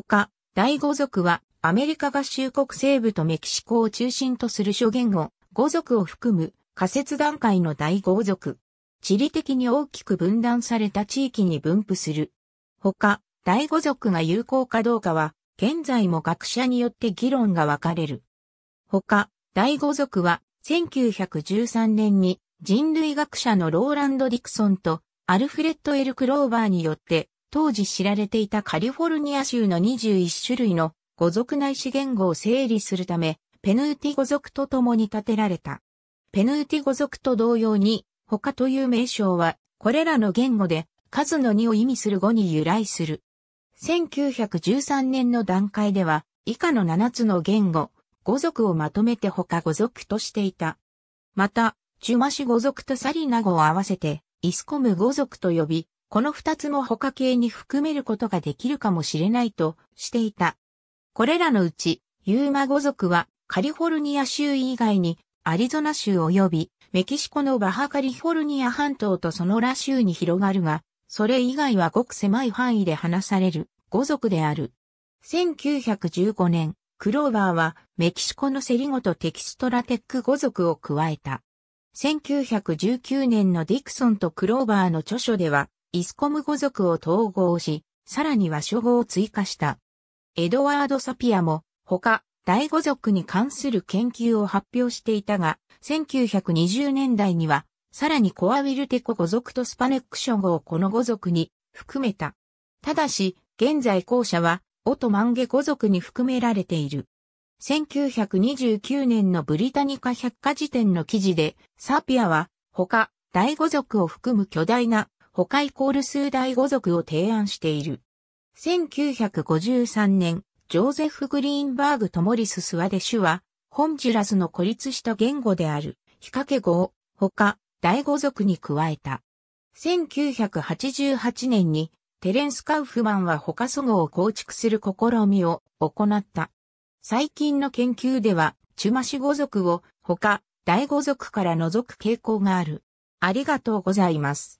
他、第五族は、アメリカ合衆国西部とメキシコを中心とする諸言語、五族を含む仮説段階の第五族。地理的に大きく分断された地域に分布する。他、第五族が有効かどうかは、現在も学者によって議論が分かれる。他、第五族は、1913年に人類学者のローランド・ディクソンとアルフレッド・エル・クローバーによって当時知られていたカリフォルニア州の21種類の語族内資源語を整理するため、ペヌーティ語族と共に建てられた。ペヌーティ語族と同様に、他という名称は、これらの言語で、数の2を意味する語に由来する。1913年の段階では、以下の7つの言語、語族をまとめて他語族としていた。また、チュマシ語族とサリナ語を合わせて、イスコム語族と呼び、この二つも他系に含めることができるかもしれないとしていた。これらのうち、ユーマ語族はカリフォルニア州以外にアリゾナ州及びメキシコのバハカリフォルニア半島とそのラ州に広がるが、それ以外はごく狭い範囲で話される語族である。1915年、クローバーはメキシコのセリゴとテキストラテック語族を加えた。1919年のディクソンとクローバーの著書では、イスコム語族を統合し、さらには諸語を追加した。エドワード・サピアも、他、第五族に関する研究を発表していたが、1920年代には、さらにコアウィルテコ語族とスパネック諸語をこの語族に含めた。ただし、現在後者は、オトマンゲ語族に含められている。1929年のブリタニカ百科事典の記事で、サピアは、他、第五族を含む巨大なホカイコール数大五族を提案している。1953年、ジョーゼフ・グリーンバーグとモリス・スワデシュは、ホンジュラスの孤立した言語である、ヒカケ語を、他、大五族に加えた。1988年に、テレンス・カウフマンは他祖語を構築する試みを行った。最近の研究では、チュマシ語族を他、大五族から除く傾向がある。ありがとうございます。